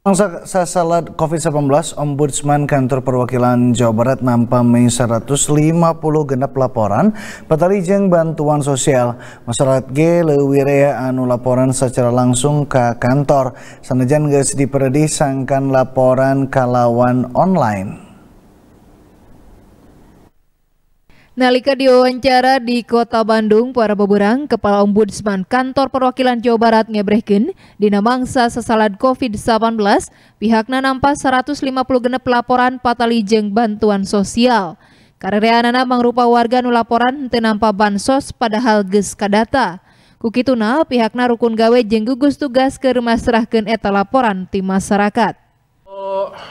Mangsa salat COVID-19, Ombudsman Kantor Perwakilan Jawa Barat nampak Mei 150 genap laporan jeng bantuan sosial. Masyarakat G lewirea anu laporan secara langsung ke kantor. Sanajan sedih peredih sangkan laporan kalawan online. Nalika diwawancara di kota Bandung, para beberang, Kepala Ombudsman Kantor Perwakilan Jawa Barat ngebrehkin, dina mangsa COVID-19, Pihaknya nampak 150 genep laporan jeng bantuan sosial. anak mengrupa warga nu laporan tenampa bansos padahal ges kadata. Kukituna pihaknya rukun gawe jeng gugus tugas ke rumah serahkan eta laporan tim masyarakat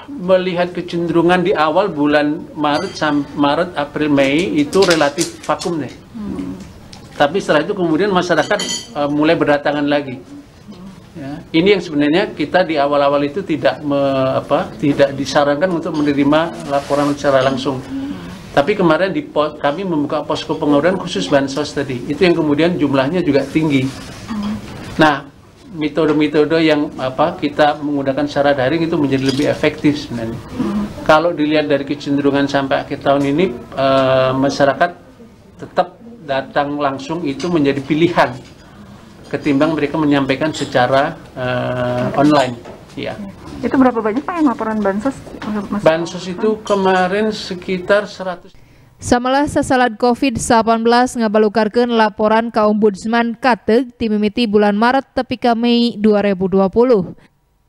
melihat kecenderungan di awal bulan Maret Maret April Mei itu relatif vakum nih. Hmm. Tapi setelah itu kemudian masyarakat uh, mulai berdatangan lagi. Ya. Ini yang sebenarnya kita di awal-awal itu tidak me, apa, tidak disarankan untuk menerima laporan secara langsung. Tapi kemarin di pos, kami membuka posko pengaduan khusus bansos tadi. Itu yang kemudian jumlahnya juga tinggi. Hmm. Nah, metode-metode yang apa kita menggunakan secara daring itu menjadi lebih efektif sebenarnya. Hmm. Kalau dilihat dari kecenderungan sampai akhir tahun ini e, masyarakat tetap datang langsung itu menjadi pilihan ketimbang mereka menyampaikan secara e, online. Ya. Itu berapa banyak Pak yang laporan bansos? bansos itu kemarin sekitar 100 Samalah sesalat COVID-19 ngabalukarkan laporan ke Ombudsman Kateg timimiti bulan Maret ke Mei 2020.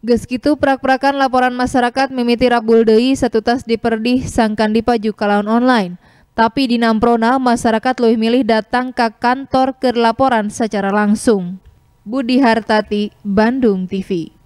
Geskitu prak-prakan laporan masyarakat mimiti Rabul Dei satu tas diperdih sangkan dipaju kalaun online. Tapi di Namprona, masyarakat lebih milih datang ke kantor ke laporan secara langsung. Budi Hartati, Bandung TV.